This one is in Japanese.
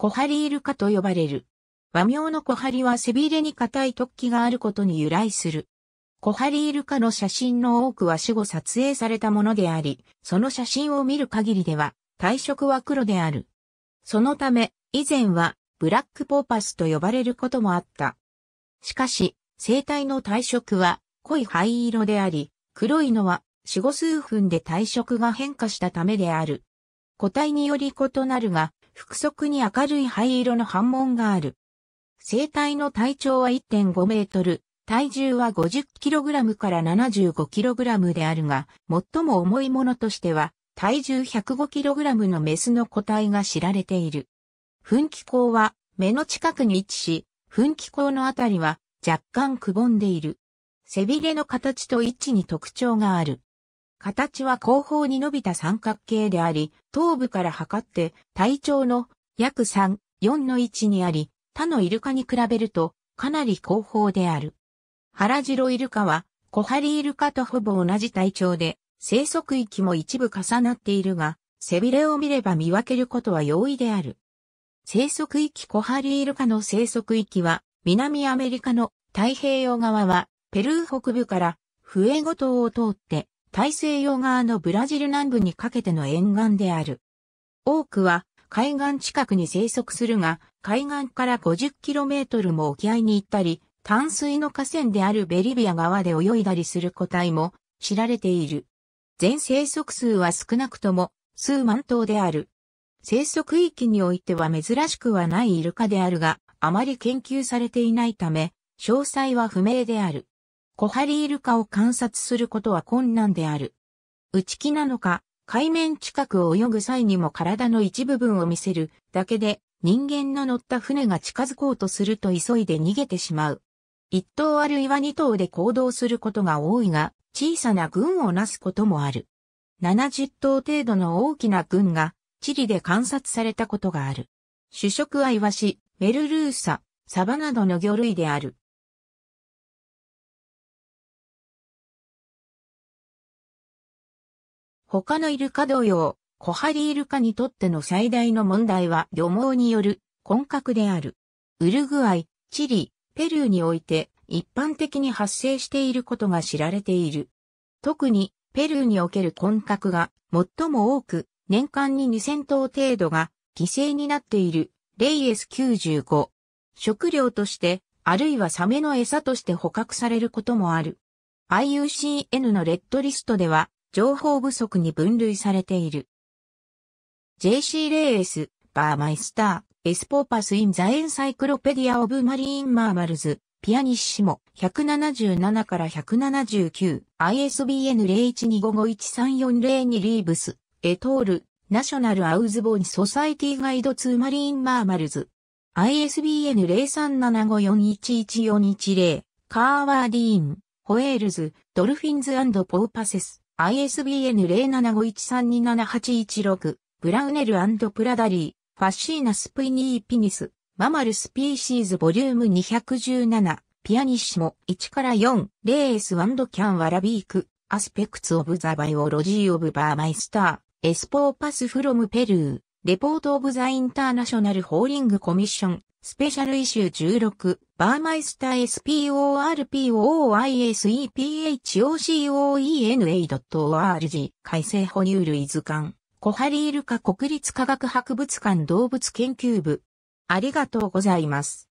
小針イルカと呼ばれる。和名の小針は背びれに硬い突起があることに由来する。小針イルカの写真の多くは死後撮影されたものであり、その写真を見る限りでは、体色は黒である。そのため、以前は、ブラックポーパスと呼ばれることもあった。しかし、生体の体色は濃い灰色であり、黒いのは死後数分で体色が変化したためである。個体により異なるが、腹側に明るい灰色の斑紋がある。生体の体長は1.5メートル、体重は 50kg から 75kg であるが、最も重いものとしては、体重 105kg のメスの個体が知られている。噴気口は目の近くに位置し、噴気口のあたりは若干くぼんでいる。背びれの形と位置に特徴がある。形は後方に伸びた三角形であり、頭部から測って体長の約3、4の位置にあり、他のイルカに比べるとかなり後方である。原ロイルカは小リイルカとほぼ同じ体長で、生息域も一部重なっているが、背びれを見れば見分けることは容易である。生息域コハリイルカの生息域は、南アメリカの太平洋側は、ペルー北部から、フエゴ島を通って、大西洋側のブラジル南部にかけての沿岸である。多くは海岸近くに生息するが、海岸から 50km も沖合に行ったり、淡水の河川であるベリビア川で泳いだりする個体も知られている。全生息数は少なくとも数万頭である。生息域においては珍しくはないイルカであるが、あまり研究されていないため、詳細は不明である。コハリイルカを観察することは困難である。内気なのか、海面近くを泳ぐ際にも体の一部分を見せるだけで人間の乗った船が近づこうとすると急いで逃げてしまう。一頭あるいは二頭で行動することが多いが、小さな群をなすこともある。70頭程度の大きな群が、チリで観察されたことがある。主食はイワシ、メルルーサ、サバなどの魚類である。他のイルカ同様、コハリイルカにとっての最大の問題は漁網による混獲である。ウルグアイ、チリ、ペルーにおいて一般的に発生していることが知られている。特にペルーにおける混獲が最も多く年間に2000頭程度が犠牲になっているレイエス95。食料としてあるいはサメの餌として捕獲されることもある。IUCN のレッドリストでは情報不足に分類されている。JC レイエス、バーマイスター、エスポーパスインザエンサイクロペディアオブマリーンマーマルズ、ピアニッシモ、177から179、ISBN 0125513402リーブス、エトール、ナショナルアウズボーンソサイティガイドツーマリーンマーマルズ、ISBN 0375411410、カーワーディーン、ホエールズ、ドルフィンズポーパセス。ISBN 0751327816、ブラウネルプラダリー、ファッシーナスプイニーピニス、ママルスピーシーズボリューム217、ピアニッシモ1から4、レースキャンワラビーク、アスペクツオブザバイオロジーオブバーマイスター、エスポーパスフロムペルー、レポートオブザインターナショナルホーリングコミッション、スペシャルイシュー16、バーマイスター SPORPOISEPHOCOENA.org 改正哺乳類図鑑、コハリールカ国立科学博物館動物研究部。ありがとうございます。